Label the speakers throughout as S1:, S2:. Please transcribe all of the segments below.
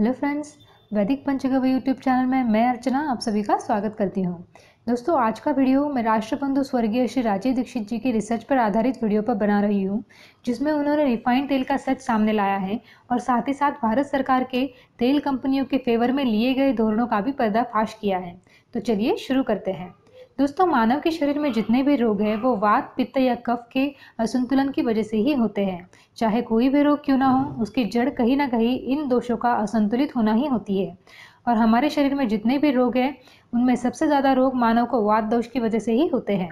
S1: hello friends वैदिक पंचगव्य YouTube channel में मैं अर्चना आप सभी का स्वागत करती हूँ दोस्तों आज का वीडियो मैं राष्ट्रबंधु स्वर्गीय श्री राजीव दीक्षित जी की रिसर्च पर आधारित वीडियो पर बना रही हूँ जिसमें उन्होंने रिफाइंड तेल का सच सामने लाया है और साथ ही साथ भारत सरकार के तेल कंपनियों के फेवर में लिए गए धोरणों का भी पर्दाफाश किया है तो चलिए शुरू करते हैं दोस्तों मानव के शरीर में जितने भी रोग हैं वो वात पित्त या कफ के असंतुलन की वजह से ही होते हैं चाहे कोई भी रोग क्यों ना हो उसकी जड़ कहीं ना कहीं इन दोषों का असंतुलित होना ही होती है और हमारे शरीर में जितने भी रोग हैं उनमें सबसे ज़्यादा रोग मानव को वात दोष की वजह से ही होते हैं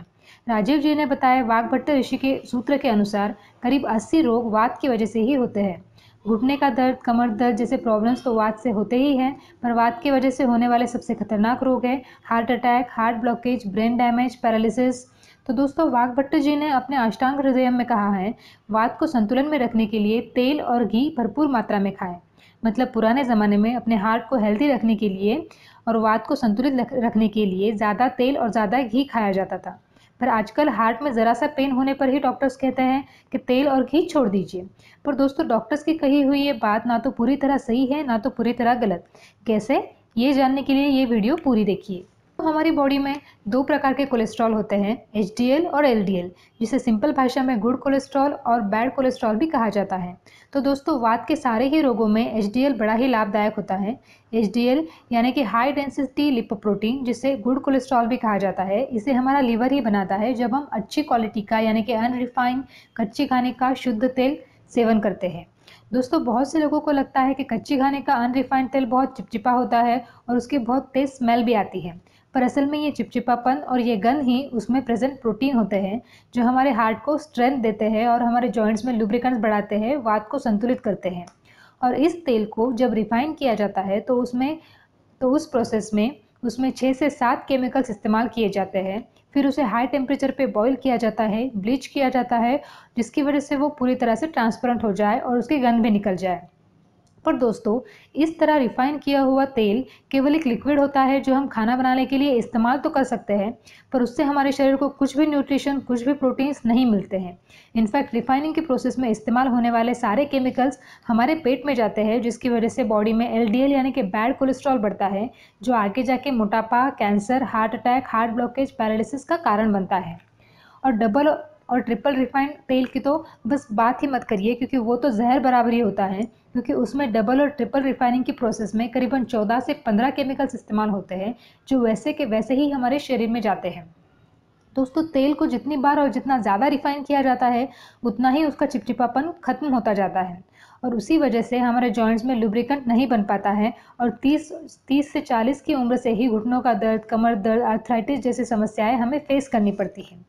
S1: राजीव जी ने बताया भट्ट ऋषि के सूत्र के अनुसार करीब अस्सी रोग वात की वजह से ही होते हैं घुटने का दर्द कमर दर्द जैसे प्रॉब्लम्स तो वात से होते ही हैं पर वात की वजह से होने वाले सबसे खतरनाक रोग है heart attack heart blockage brain damage paralysis तो दोस्तों वाघभट्ट जी ने अपने अष्टांग हृदय में कहा है वात को संतुलन में रखने के लिए तेल और घी भरपूर मात्रा में खाएं मतलब पुराने ज़माने में अपने हार्ट को हेल्दी रखने के लिए और वात को संतुलित रखने के लिए ज़्यादा तेल और ज़्यादा घी खाया जाता था पर आजकल हार्ट में ज़रा सा पेन होने पर ही डॉक्टर्स कहते हैं कि तेल और घी छोड़ दीजिए पर दोस्तों डॉक्टर्स की कही हुई ये बात ना तो पूरी तरह सही है ना तो पूरी तरह गलत कैसे ये जानने के लिए ये वीडियो पूरी देखिए तो हमारी बॉडी में दो प्रकार के कोलेस्ट्रॉल होते हैं एच और एल जिसे सिंपल भाषा में गुड कोलेस्ट्रॉल और बैड कोलेस्ट्रॉल भी कहा जाता है तो दोस्तों वात के सारे ही रोगों में एच बड़ा ही लाभदायक होता है एच यानी कि हाई डेंसिटी लिपोप्रोटीन जिसे गुड कोलेस्ट्रॉल भी कहा जाता है इसे हमारा लीवर ही बनाता है जब हम अच्छी क्वालिटी का यानी कि अनरिफाइंड कच्चे खाने का शुद्ध तेल सेवन करते हैं दोस्तों बहुत से लोगों को लगता है कि कच्चे खाने का अनरिफाइंड तेल बहुत चिपचिपा होता है और उसकी बहुत तेज स्मेल भी आती है पर असल में ये चिपचिपापन और ये गन ही उसमें प्रेजेंट प्रोटीन होते हैं जो हमारे हार्ट को स्ट्रेंथ देते हैं और हमारे जॉइंट्स में लुब्रिकेंट्स बढ़ाते हैं वात को संतुलित करते हैं और इस तेल को जब रिफाइन किया जाता है तो उसमें तो उस प्रोसेस में उसमें छः से सात केमिकल्स इस्तेमाल किए जाते हैं फिर उसे हाई टेम्परेचर पे बॉईल किया जाता है ब्लीच किया जाता है जिसकी वजह से वो पूरी तरह से ट्रांसपेरेंट हो जाए और उसकी गंध भी निकल जाए पर दोस्तों इस तरह रिफाइन किया हुआ तेल केवल एक लिक्विड होता है जो हम खाना बनाने के लिए इस्तेमाल तो कर सकते हैं पर उससे हमारे शरीर को कुछ भी न्यूट्रिशन कुछ भी प्रोटीन्स नहीं मिलते हैं इनफैक्ट रिफाइनिंग के प्रोसेस में इस्तेमाल होने वाले सारे केमिकल्स हमारे पेट में जाते हैं जिसकी वजह से बॉडी में एल यानी कि बैड कोलेस्ट्रॉल बढ़ता है जो आगे जाके मोटापा cancer heart attack heart blockage paralysis का कारण बनता है और डबल और ट्रिपल रिफाइंड तेल की तो बस बात ही मत करिए क्योंकि वो तो जहर बराबर ही होता है क्योंकि उसमें डबल और ट्रिपल रिफाइनिंग की प्रोसेस में करीबन 14 से 15 केमिकल्स इस्तेमाल होते हैं जो वैसे के वैसे ही हमारे शरीर में जाते हैं दोस्तों तेल को जितनी बार और जितना ज़्यादा रिफाइन किया जाता है उतना ही उसका चिपचिपापन खत्म होता जाता है और उसी वजह से हमारे जॉइंट्स में लुब्रिकेंट नहीं बन पाता है और 30 30 से 40 की उम्र से ही घुटनों का दर्द कमर दर्द आर्थराइटिस जैसी समस्याएं हमें फेस करनी पड़ती हैं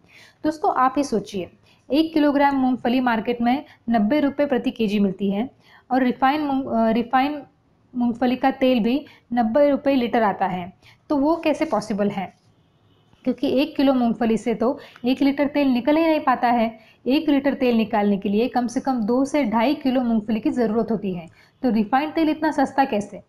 S1: दोस्तों आप ही सोचिए एक किलोग्राम मूंगफली मार्केट में नब्बे रुपये प्रति के मिलती है और रिफाइन रिफाइन मूंगफली का तेल भी नब्बे रुपये लीटर आता है तो वो कैसे पॉसिबल है क्योंकि एक किलो मूंगफली से तो एक लीटर तेल निकल ही नहीं पाता है एक लीटर तेल निकालने के लिए कम से कम दो से ढाई किलो मूंगफली की ज़रूरत होती है तो रिफाइंड तेल इतना सस्ता कैसे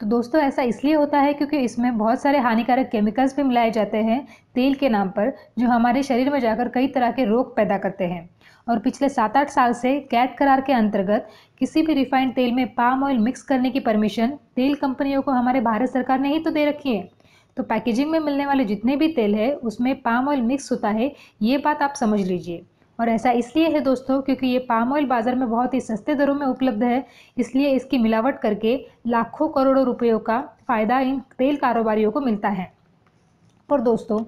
S1: तो दोस्तों ऐसा इसलिए होता है क्योंकि इसमें बहुत सारे हानिकारक केमिकल्स भी मिलाए जाते हैं तेल के नाम पर जो हमारे शरीर में जाकर कई तरह के रोग पैदा करते हैं और पिछले सात आठ साल से कैट करार के अंतर्गत किसी भी रिफाइंड तेल में पाम ऑयल मिक्स करने की परमिशन तेल कंपनियों को हमारे भारत सरकार ने ही तो दे रखी है तो पैकेजिंग में मिलने वाले जितने भी तेल है उसमें पाम ऑयल मिक्स होता है ये बात आप समझ लीजिए और ऐसा इसलिए है दोस्तों क्योंकि ये पाम ऑयल बाज़ार में बहुत ही सस्ते दरों में उपलब्ध है इसलिए इसकी मिलावट करके लाखों करोड़ों रुपयों का फ़ायदा इन तेल कारोबारियों को मिलता है पर दोस्तों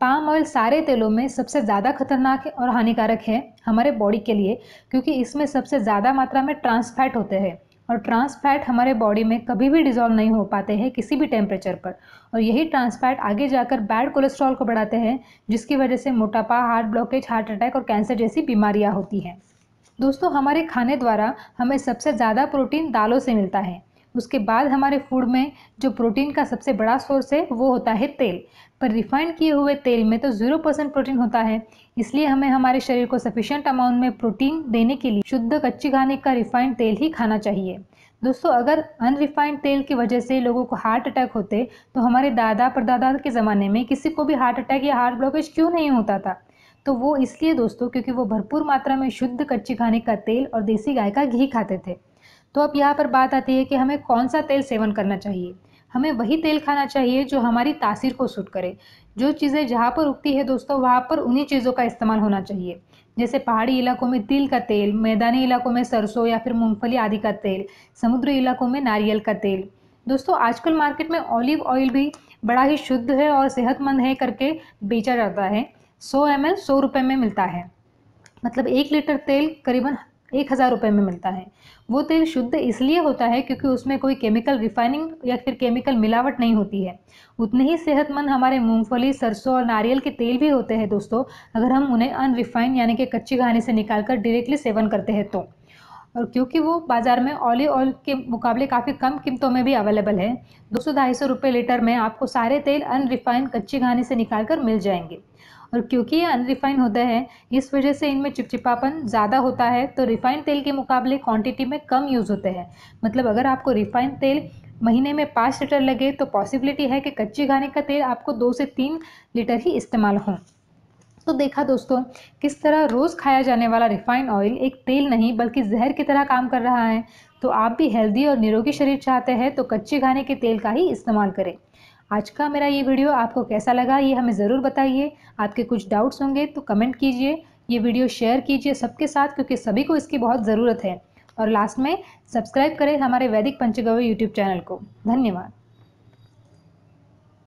S1: पाम ऑयल सारे तेलों में सबसे ज़्यादा खतरनाक और हानिकारक है हमारे बॉडी के लिए क्योंकि इसमें सबसे ज़्यादा मात्रा में ट्रांसफैट होते हैं और ट्रांस फैट हमारे बॉडी में कभी भी डिजॉल्व नहीं हो पाते हैं किसी भी टेम्परेचर पर और यही ट्रांस फैट आगे जाकर बैड कोलेस्ट्रॉल को बढ़ाते हैं जिसकी वजह से मोटापा हार्ट ब्लॉकेज हार्ट अटैक और कैंसर जैसी बीमारियाँ होती हैं दोस्तों हमारे खाने द्वारा हमें सबसे ज़्यादा प्रोटीन दालों से मिलता है उसके बाद हमारे फूड में जो प्रोटीन का सबसे बड़ा सोर्स है वो होता है तेल पर रिफाइंड किए हुए तेल में तो ज़ीरो परसेंट प्रोटीन होता है इसलिए हमें हमारे शरीर को सफिशियंट अमाउंट में प्रोटीन देने के लिए शुद्ध कच्ची खाने का रिफाइंड तेल ही खाना चाहिए दोस्तों अगर अनरिफाइंड तेल की वजह से लोगों को हार्ट अटैक होते तो हमारे दादा परदादा के ज़माने में किसी को भी हार्ट अटैक या हार्ट ब्लॉकेज क्यों नहीं होता था तो वो इसलिए दोस्तों क्योंकि वो भरपूर मात्रा में शुद्ध कच्ची खाने का तेल और देसी गाय का घी खाते थे तो अब यहाँ पर बात आती है कि हमें कौन सा तेल सेवन करना चाहिए हमें वही तेल खाना चाहिए जो हमारी तासीर को सूट करे जो चीज़ें जहाँ पर उगती है दोस्तों वहाँ पर उन्हीं चीज़ों का इस्तेमाल होना चाहिए जैसे पहाड़ी इलाकों में तिल का तेल मैदानी इलाकों में सरसों या फिर मूंगफली आदि का तेल समुद्री इलाकों में नारियल का तेल दोस्तों आजकल मार्केट में ऑलिव ऑयल भी बड़ा ही शुद्ध है और सेहतमंद है करके बेचा जाता है सौ एम एल सौ रुपये में मिलता है मतलब एक लीटर तेल करीबन एक हज़ार रुपये में मिलता है वो तेल शुद्ध इसलिए होता है क्योंकि उसमें कोई केमिकल रिफाइनिंग या फिर केमिकल मिलावट नहीं होती है उतने ही सेहतमंद हमारे मूंगफली सरसों और नारियल के तेल भी होते हैं दोस्तों अगर हम उन्हें अनरिफाइंड यानी कि कच्ची घाने से निकालकर डायरेक्टली सेवन करते हैं तो और क्योंकि वो बाज़ार में ऑलिव ऑयल के मुकाबले काफ़ी कम कीमतों में भी अवेलेबल है दो सौ ढाई सौ रुपये लीटर में आपको सारे तेल अनरिफाइंड कच्ची घाने से निकाल कर मिल जाएंगे और क्योंकि ये अनरिफाइन होता है इस वजह से इनमें चिपचिपापन ज़्यादा होता है तो रिफाइंड तेल के मुकाबले क्वांटिटी में कम यूज़ होते हैं मतलब अगर आपको रिफाइंड तेल महीने में पाँच लीटर लगे तो पॉसिबिलिटी है कि कच्चे घाने का तेल आपको दो से तीन लीटर ही इस्तेमाल हों तो देखा दोस्तों किस तरह रोज़ खाया जाने वाला रिफाइंड ऑयल एक तेल नहीं बल्कि जहर की तरह काम कर रहा है तो आप भी हेल्दी और निरोगी शरीर चाहते हैं तो कच्चे घाने के तेल का ही इस्तेमाल करें आज का मेरा ये वीडियो आपको कैसा लगा ये हमें ज़रूर बताइए आपके कुछ डाउट्स होंगे तो कमेंट कीजिए ये वीडियो शेयर कीजिए सबके साथ क्योंकि सभी को इसकी बहुत ज़रूरत है और लास्ट में सब्सक्राइब करें हमारे वैदिक पंचगव्य यूट्यूब चैनल को धन्यवाद